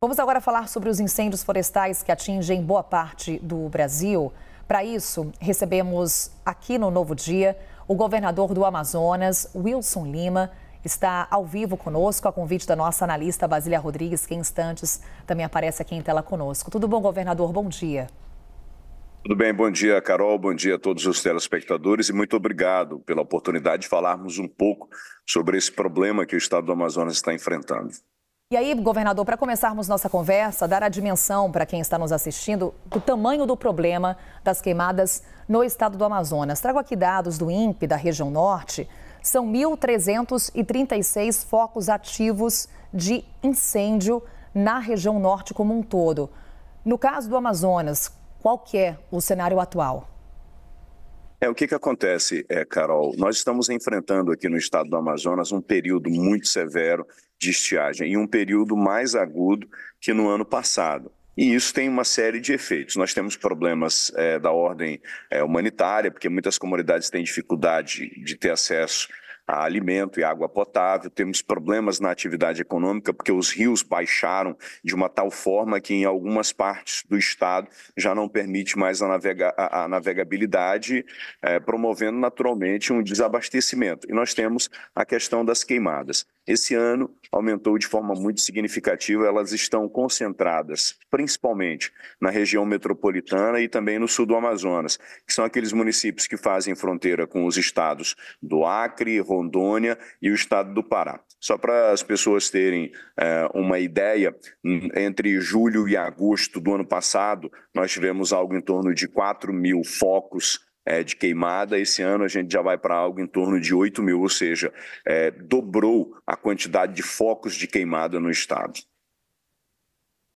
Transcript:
Vamos agora falar sobre os incêndios florestais que atingem boa parte do Brasil. Para isso, recebemos aqui no Novo Dia o governador do Amazonas, Wilson Lima, está ao vivo conosco, a convite da nossa analista Basília Rodrigues, que em instantes também aparece aqui em tela conosco. Tudo bom, governador? Bom dia. Tudo bem, bom dia, Carol, bom dia a todos os telespectadores e muito obrigado pela oportunidade de falarmos um pouco sobre esse problema que o estado do Amazonas está enfrentando. E aí, governador, para começarmos nossa conversa, dar a dimensão para quem está nos assistindo do tamanho do problema das queimadas no estado do Amazonas. Trago aqui dados do INPE da região norte. São 1.336 focos ativos de incêndio na região norte como um todo. No caso do Amazonas, qual que é o cenário atual? É, o que, que acontece, é, Carol? Nós estamos enfrentando aqui no estado do Amazonas um período muito severo de estiagem e um período mais agudo que no ano passado. E isso tem uma série de efeitos. Nós temos problemas é, da ordem é, humanitária, porque muitas comunidades têm dificuldade de ter acesso a alimento e água potável, temos problemas na atividade econômica, porque os rios baixaram de uma tal forma que em algumas partes do estado já não permite mais a, navega a navegabilidade, eh, promovendo naturalmente um desabastecimento. E nós temos a questão das queimadas. Esse ano aumentou de forma muito significativa, elas estão concentradas principalmente na região metropolitana e também no sul do Amazonas, que são aqueles municípios que fazem fronteira com os estados do Acre, Rondônia e o estado do Pará. Só para as pessoas terem é, uma ideia, hum, entre julho e agosto do ano passado, nós tivemos algo em torno de 4 mil focos é, de queimada. Esse ano a gente já vai para algo em torno de 8 mil, ou seja, é, dobrou a quantidade de focos de queimada no estado.